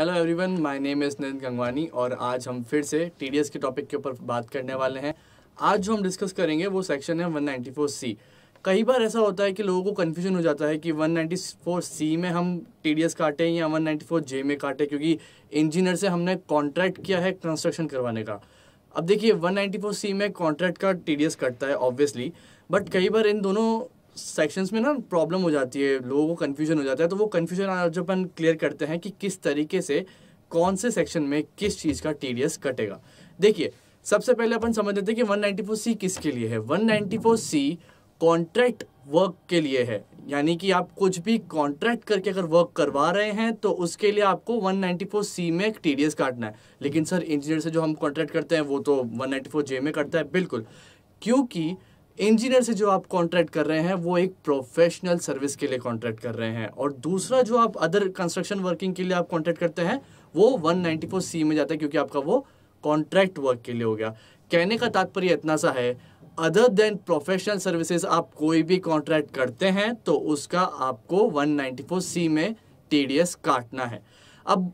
hello everyone my name is Nand Gangwani और आज हम फिर से टीडीएस के टॉपिक के ऊपर बात करने वाले हैं आज जो हम डिस्कस करेंगे वो सेक्शन है सी कई बार ऐसा होता है कि लोगों को कन्फ्यूजन हो जाता है कि सी में हम टी डी एस काटें या जे में काटें क्योंकि इंजीनियर से हमने कॉन्ट्रैक्ट किया है कंस्ट्रक्शन करवाने का अब देखिए सी में कॉन्ट्रैक्ट का टी डी एस कटता है ऑब्वियसली बट कई बार इन दोनों सेक्शंस में ना प्रॉब्लम हो जाती है लोगों को कन्फ्यूजन हो जाता है तो वो कन्फ्यूजन आज अपन क्लियर करते हैं कि किस तरीके से कौन से सेक्शन में किस चीज़ का टी कटेगा देखिए सबसे पहले अपन समझ लेते हैं कि 194C किसके लिए है 194C कॉन्ट्रैक्ट वर्क के लिए है यानी कि आप कुछ भी कॉन्ट्रैक्ट करके अगर वर्क करवा रहे हैं तो उसके लिए आपको 194C में टी डी काटना है लेकिन सर इंजीनियर से जो हम कॉन्ट्रैक्ट करते हैं वो तो 194J में करता है बिल्कुल क्योंकि इंजीनियर से जो आप कॉन्ट्रैक्ट कर रहे हैं वो एक प्रोफेशनल सर्विस के लिए कॉन्ट्रैक्ट कर रहे हैं और दूसरा जो आप अदर कंस्ट्रक्शन वर्किंग के लिए आप कॉन्ट्रैक्ट करते हैं वो 194 सी में जाता है क्योंकि आपका वो कॉन्ट्रैक्ट वर्क के लिए हो गया कहने का तात्पर्य इतना सा है अदर देन प्रोफेशनल सर्विसेज आप कोई भी कॉन्ट्रैक्ट करते हैं तो उसका आपको 194 सी में एस काटना है अब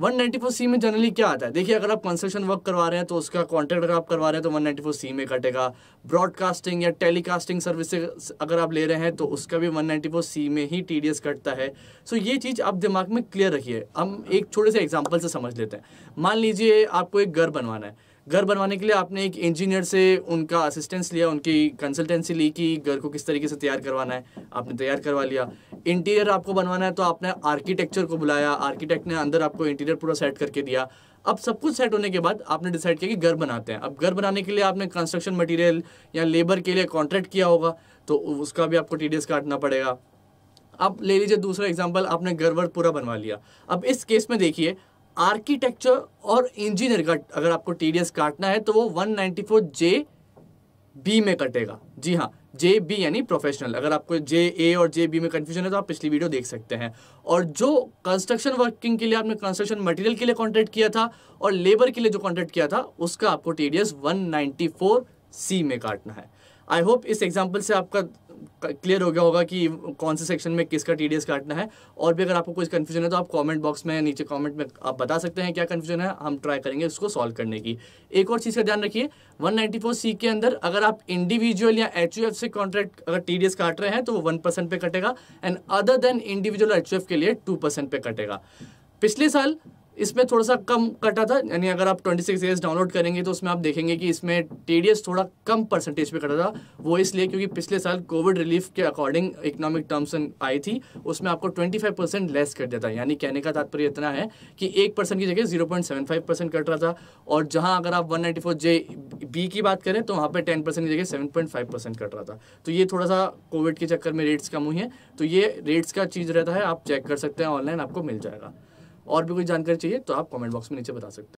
फोर सी में जनरली क्या आता है देखिए अगर आप कंस्ट्रक्शन वर्क करवा रहे हैं तो उसका कॉन्ट्रैक्ट अगर आप करवा रहे हैं तो फोर सी में कटेगा ब्रॉडकास्टिंग या टेलीकास्टिंग सर्विस अगर आप ले रहे हैं तो उसका भी फोर सी में ही टी कटता है सो so, ये चीज़ आप दिमाग में क्लियर रखिए हम एक छोटे से एग्जाम्पल से समझ लेते हैं मान लीजिए आपको एक घर बनवाना है घर बनवाने के लिए आपने एक इंजीनियर से उनका असिस्टेंस लिया उनकी कंसल्टेंसी ली कि घर को किस तरीके से तैयार करवाना है आपने तैयार करवा लिया इंटीरियर आपको बनवाना है तो आपने आर्किटेक्चर को बुलाया आर्किटेक्ट ने अंदर आपको इंटीरियर पूरा सेट करके दिया अब सब कुछ सेट होने के बाद आपने डिसाइड किया कि घर बनाते हैं अब घर बनाने के लिए आपने कंस्ट्रक्शन मटेरियल या लेबर के लिए कॉन्ट्रैक्ट किया होगा तो उसका भी आपको टी काटना पड़ेगा अब ले लीजिए दूसरा एग्जाम्पल आपने घर वर पूरा बनवा लिया अब इस केस में देखिए आर्किटेक्चर और इंजीनियर का अगर आपको टी काटना है तो वो वन फोर जे बी में कटेगा जी हाँ जे बी यानी प्रोफेशनल अगर आपको जे ए और जे बी में कन्फ्यूजन है तो आप पिछली वीडियो देख सकते हैं और जो कंस्ट्रक्शन वर्किंग के लिए आपने कंस्ट्रक्शन मटेरियल के लिए कॉन्ट्रैक्ट किया था और लेबर के लिए जो कॉन्ट्रैक्ट किया था उसका आपको T D S one ninety four C में काटना है आई होप इस एग्जाम्पल से आपका क्लियर हो गया होगा कि कौन से सेक्शन में किसका टी काटना है और भी अगर आपको कुछ कन्फ्यूजन है तो आप कमेंट बॉक्स में नीचे कमेंट में आप बता सकते हैं क्या कन्फ्यूजन है हम ट्राई करेंगे उसको सॉल्व करने की एक और चीज़ का ध्यान रखिए 194 सी के अंदर अगर आप इंडिविजुअल या एच से कॉन्ट्रैक्ट अगर टी काट रहे हैं तो वो वन परसेंट पे कटेगा and other than individual H के लिए टू परसेंट पे कटेगा पिछले साल इसमें थोड़ा सा कम कटा था यानी अगर आप 26 सिक्स डाउनलोड करेंगे तो उसमें आप देखेंगे कि इसमें टी थोड़ा कम परसेंटेज पे कटा था वो इसलिए क्योंकि पिछले साल कोविड रिलीफ के अकॉर्डिंग इकोनॉमिक टर्म्स आई थी उसमें आपको 25 लेस कर दिया था यानी कहने का तात्पर्य इतना है कि एक परसेंट की जगह जीरो कट रहा था और जहाँ अगर आप वन जे बी की बात करें तो वहाँ पर टेन की जगह सेवन कट रहा था तो ये थोड़ा सा कोविड के चक्कर में रेट्स कम हुई हैं तो ये रेट्स का चीज़ रहता है आप चेक कर सकते हैं ऑनलाइन आपको मिल जाएगा और भी कोई जानकारी चाहिए तो आप कमेंट बॉक्स में नीचे बता सकते हैं